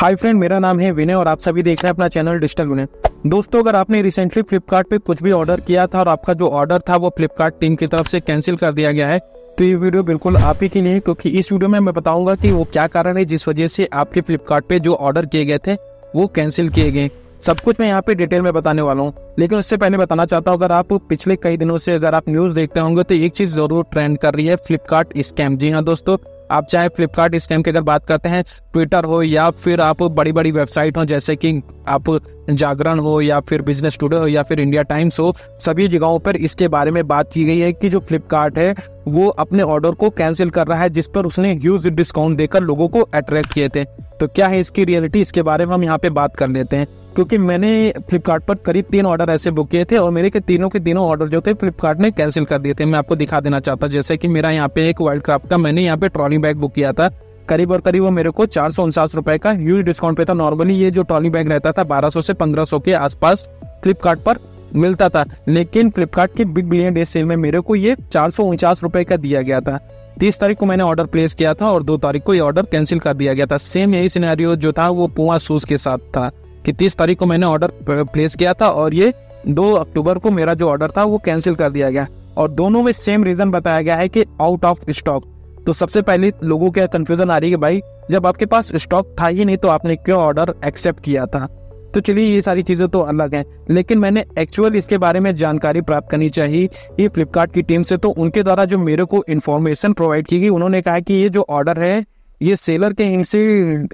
hi friend मेरा नाम है विनय और आप सभी देख रहे हैं अपना चैनल डिजिटल विनय दोस्तों अगर आपने रिसेंटली फ्लिपकार्ट पे कुछ भी ऑर्डर किया था और आपका जो ऑर्डर था वो फ्लिपकार्ट टीम की तरफ से कैंसिल कर दिया गया है तो ये वीडियो बिल्कुल आप ही के लिए क्योंकि इस वीडियो में मैं बताऊंगा की वो क्या कारण है जिस वजह से आपके फ्लिपकार्ट पे जो ऑर्डर किए गए थे वो कैंसिल किए गए सब कुछ मैं यहाँ पे डिटेल में बताने वाला हूँ लेकिन उससे पहले बताना चाहता हूँ अगर आप पिछले कई दिनों से अगर आप न्यूज़ देखते होंगे तो एक चीज़ ज़रूर ट्रेंड कर रही है फ्लिपकार्ट स्कैम जी हाँ दोस्तों आप चाहे फ्लिपकार्ट इस टाइम की अगर बात करते हैं ट्विटर हो या फिर आप बड़ी बड़ी वेबसाइट हो जैसे कि आप जागरण हो या फिर बिजनेस टूडे हो या फिर इंडिया टाइम्स हो सभी जगहों पर इसके बारे में बात की गई है कि जो फ्लिपकार्ट है वो अपने ऑर्डर को कैंसिल कर रहा है जिस पर उसने ह्यूज डिस्काउंट देकर लोगों को अट्रैक्ट किए थे तो क्या है इसकी रियलिटी इसके बारे में हम यहाँ पे बात कर लेते हैं क्योंकि मैंने फ्लिपकार्ट पर करीब तीन ऑर्डर ऐसे बुक किए थे और मेरे के तीनों के तीनों ऑर्डर जो थे फ्लिपकार्ट ने कैंसिल कर दिए थे मैं आपको दिखा देना चाहता हूँ जैसे कि मेरा यहाँ पे एक वर्ल्ड कप का मैंने यहाँ पे ट्रॉली बैग बुक किया था करीब और करीब वो मेरे को चार सौ उनचास रुपए का ह्यूज डिस्काउंट पे था नॉर्मली ये जो ट्रॉली बैग रहता था बारह सौ से पंद्रह सौ के आसपास फ्लिपकार्ट पर मिलता था लेकिन फ्लिपकार्ट के बिग बिलियन डे सेल में मेरे को ये चार सौ उनचास रुपए का दिया गया था तीस तारीख को मैंने ऑर्डर प्लेस किया था और दो तारीख को ये ऑर्डर कैंसिल कर दिया गया था सेम यही सिनेरियो जो था वो पुआ शूज के साथ था कि तीस तारीख को मैंने ऑर्डर प्लेस किया था और ये दो अक्टूबर को मेरा जो ऑर्डर था वो कैंसिल कर दिया गया और दोनों में सेम रीज़न बताया गया है कि आउट ऑफ स्टॉक तो सबसे पहले लोगों के कंफ्यूजन आ रही है भाई जब आपके पास स्टॉक था ही नहीं तो आपने क्यों ऑर्डर एक्सेप्ट किया था तो चलिए ये सारी चीज़ें तो अलग हैं लेकिन मैंने एक्चुअल इसके बारे में जानकारी प्राप्त करनी चाहिए ये फ्लिपकार्ट की टीम से तो उनके द्वारा जो मेरे को इन्फॉर्मेशन प्रोवाइड की गई उन्होंने कहा कि ये जो ऑर्डर है ये सेलर के इनसे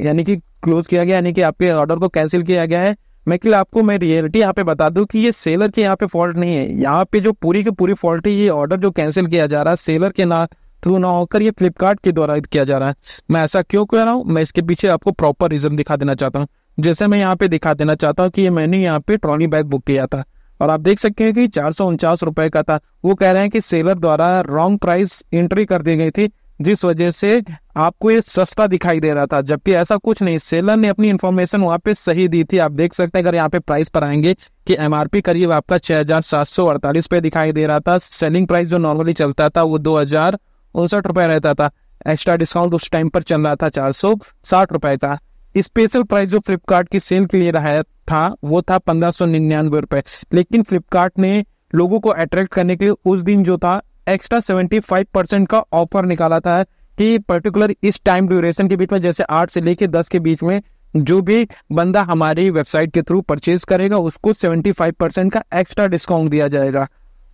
यानी कि क्लोज किया गया यानी कि आपके ऑर्डर को कैंसिल किया गया है मैं आपको मैं रियलिटी यहाँ पे बता दूं कि ये सेलर के यहाँ पे फॉल्ट नहीं है यहाँ पे जो पूरी की पूरी फॉल्ट है ये ऑर्डर जो कैंसिल किया जा रहा है सेलर के ना थ्रू ना होकर ये फ्लिपकार्ट के द्वारा किया जा रहा है मैं ऐसा क्यों कह रहा हूँ मैं इसके पीछे आपको प्रॉपर रीजन दिखा देना चाहता हूँ जैसे मैं यहाँ पे दिखा देना चाहता हूँ कि ये मैंने यहाँ पे ट्रॉली बैग बुक किया था और आप देख सकते हैं कि चार सौ उनचास रुपए का था वो कह रहे हैं कि सेलर द्वारा रॉन्ग प्राइस एंट्री कर दी गई थी जिस वजह से आपको ये सस्ता दिखाई दे रहा था जबकि ऐसा कुछ नहीं सेलर ने अपनी इन्फॉर्मेशन वहां पे सही दी थी आप देख सकते हैं अगर यहाँ पे प्राइस पर आएंगे कि एम करीब आपका छह हजार सात सौ अड़तालीस रुपए दिखाई दे रहा था सेलिंग प्राइस जो नॉर्मली चलता था वो दो हजार उनसठ रुपए रहता था एक्स्ट्रा डिस्काउंट उस टाइम पर चल रहा था चार सौ साठ रुपये का स्पेशल प्राइस जो फ्लिपकार्ट की सेल के लिए रहा था वो था पंद्रह सौ निन्यानवे रुपये लेकिन फ्लिपकार्ट ने लोगों को अट्रैक्ट करने के लिए उस दिन जो था एक्स्ट्रा सेवेंटी फाइव परसेंट का ऑफर निकाला था कि पर्टिकुलर इस टाइम ड्यूरेशन के बीच में जैसे आठ से लेकर दस के बीच में जो भी बंदा हमारी वेबसाइट के थ्रू परचेज करेगा उसको फाइव परसेंट का एक्स्ट्रा डिस्काउंट दिया जाएगा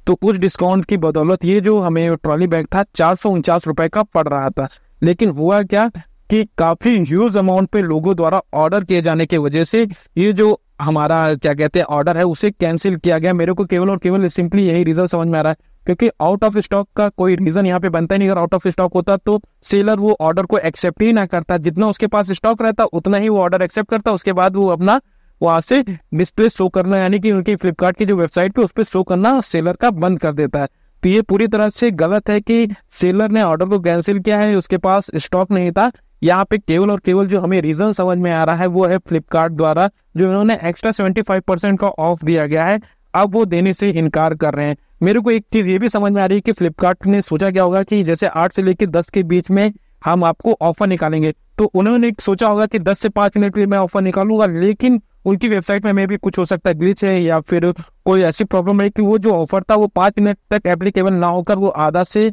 तो उस डिस्काउंट की बदौलत ये जो हमें ट्रॉली बैग था चार सौ उनचास रुपए का पड़ रहा था लेकिन हुआ क्या कि काफ़ी ह्यूज अमाउंट पे लोगों द्वारा ऑर्डर किए जाने की वजह से ये जो हमारा क्या कहते हैं ऑर्डर है उसे कैंसिल किया गया मेरे को केवल और केवल सिंपली यही रीज़न समझ में आ रहा है क्योंकि आउट ऑफ स्टॉक का कोई रीजन यहाँ पे बनता ही नहीं अगर आउट ऑफ स्टॉक होता तो सेलर वो ऑर्डर को एक्सेप्ट ही ना करता जितना उसके पास स्टॉक रहता उतना ही वो ऑर्डर एक्सेप्ट करता उसके बाद वो अपना वहां से डिस्प्ले शो करना यानी कि उनकी फ्लिपकार्ट की जो वेबसाइट पे उस पर शो करना सेलर का बंद कर देता है तो ये पूरी तरह से गलत है कि सेलर ने ऑर्डर को कैंसिल किया है उसके पास स्टॉक नहीं था यहाँ पे केवल और केवल जो हमें रीजन समझ में आ रहा है वो है फ्लिपकार्ट द्वारा जो इन्होंने एक्स्ट्रा सेवेंटी फाइव परसेंट का ऑफ दिया गया है अब वो देने से इनकार कर रहे हैं मेरे को एक चीज़ ये भी समझ में आ रही है कि फ्लिपकार्ट ने सोचा क्या होगा कि जैसे आठ से लेकर दस के बीच में हम आपको ऑफर निकालेंगे तो उन्होंने सोचा होगा कि दस से पांच मिनट में मैं ऑफर निकालूंगा लेकिन उनकी वेबसाइट में मे भी कुछ हो सकता है ग्लिच है या फिर कोई ऐसी प्रॉब्लम है कि वो जो ऑफर था वो पांच मिनट तक एप्लीकेबल ना होकर वो आधा से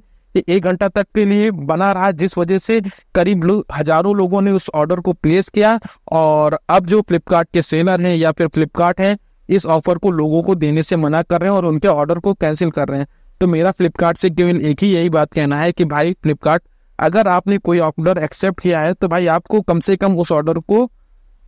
एक घंटा तक के लिए बना रहा जिस वजह से करीब लो, हजारों लोगों ने उस ऑर्डर को प्लेस किया और अब जो फ्लिपकार्ट के सेलर हैं या फिर फ्लिपकार्ट हैं इस ऑफर को लोगों को देने से मना कर रहे हैं और उनके ऑर्डर को कैंसिल कर रहे हैं तो मेरा फ्लिपकार्ट से केवल एक ही यही बात कहना है कि भाई फ्लिपकार्ट अगर आपने कोई ऑर्डर एक्सेप्ट किया है तो भाई आपको कम से कम उस ऑर्डर को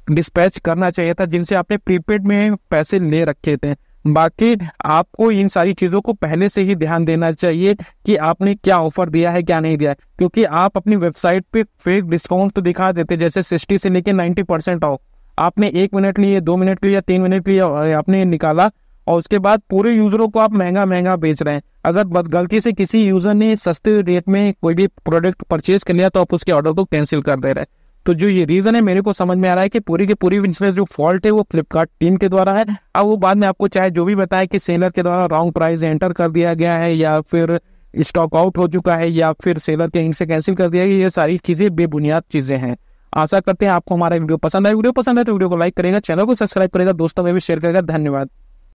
डिस्पैच करना चाहिए था जिनसे आपने प्रीपेड में पैसे ले रखे थे बाकी आपको इन सारी चीज़ों को पहले से ही ध्यान देना चाहिए कि आपने क्या ऑफर दिया है क्या नहीं दिया है क्योंकि आप अपनी वेबसाइट पे फेक डिस्काउंट तो दिखा देते जैसे सिक्सटी से लेके नाइन्टी परसेंट ऑफ आपने एक मिनट लिए दो मिनट लिए तीन मिनट लिए आपने निकाला और उसके बाद पूरे यूजरों को आप महंगा महंगा बेच रहे हैं अगर गलती से किसी यूजर ने सस्ते रेट में कोई भी प्रोडक्ट परचेज कर लिया तो आप उसके ऑर्डर को कैंसिल कर दे रहे हैं तो जो ये रीजन है मेरे को समझ में आ रहा है कि पूरी की पूरी इसमें जो फॉल्ट है वो फ्लिपकार्ट टीम के द्वारा है अब वो बाद में आपको चाहे जो भी बताए कि सेलर के द्वारा रॉन्ग प्राइस एंटर कर दिया गया है या फिर स्टॉक आउट हो चुका है या फिर सेलर के इनसे कैंसिल कर दिया गया ये सारी चीज़ें बेबुनियाद चीज़ें हैं आशा करते हैं आपको हमारा वीडियो पसंद है वीडियो पसंद है तो वीडियो को लाइक करेगा चैनल को सब्सक्राइब करेगा दोस्तों में भी शेयर करेगा धन्यवाद